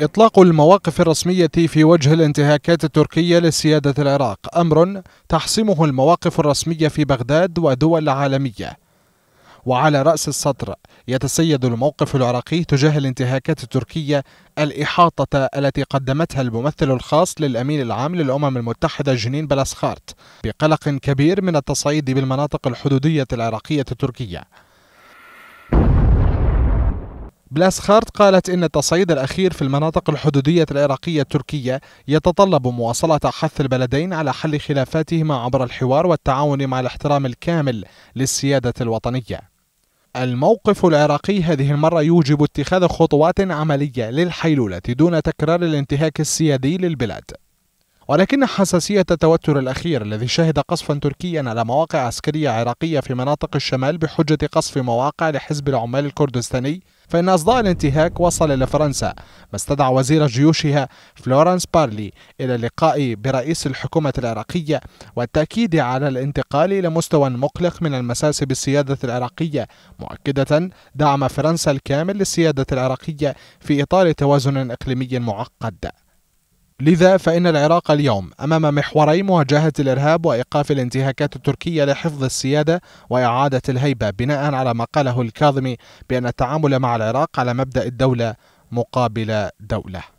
إطلاق المواقف الرسمية في وجه الانتهاكات التركية لسيادة العراق أمر تحسمه المواقف الرسمية في بغداد ودول عالمية وعلى رأس السطر يتسيد الموقف العراقي تجاه الانتهاكات التركية الإحاطة التي قدمتها الممثل الخاص للأمين العام للأمم المتحدة جنين بلاسخارت بقلق كبير من التصعيد بالمناطق الحدودية العراقية التركية بلاسخارت قالت إن التصعيد الأخير في المناطق الحدودية العراقية التركية يتطلب مواصلة حث البلدين على حل خلافاتهما عبر الحوار والتعاون مع الاحترام الكامل للسيادة الوطنية الموقف العراقي هذه المرة يوجب اتخاذ خطوات عملية للحيلولة دون تكرار الانتهاك السيادي للبلاد ولكن حساسية التوتر الأخير الذي شهد قصفا تركيا على مواقع عسكرية عراقية في مناطق الشمال بحجة قصف مواقع لحزب العمال الكردستاني فإن أصداء الانتهاك وصل إلى فرنسا ما استدعى وزير جيوشها فلورانس بارلي إلى اللقاء برئيس الحكومة العراقية والتأكيد على الانتقال إلى مستوى مقلق من المساس بالسيادة العراقية مؤكدة دعم فرنسا الكامل للسيادة العراقية في إطار توازن إقليمي معقد لذا فإن العراق اليوم أمام محوري مواجهة الإرهاب وإيقاف الانتهاكات التركية لحفظ السيادة وإعادة الهيبة بناء على ما قاله الكاظمي بأن التعامل مع العراق على مبدأ الدولة مقابل دولة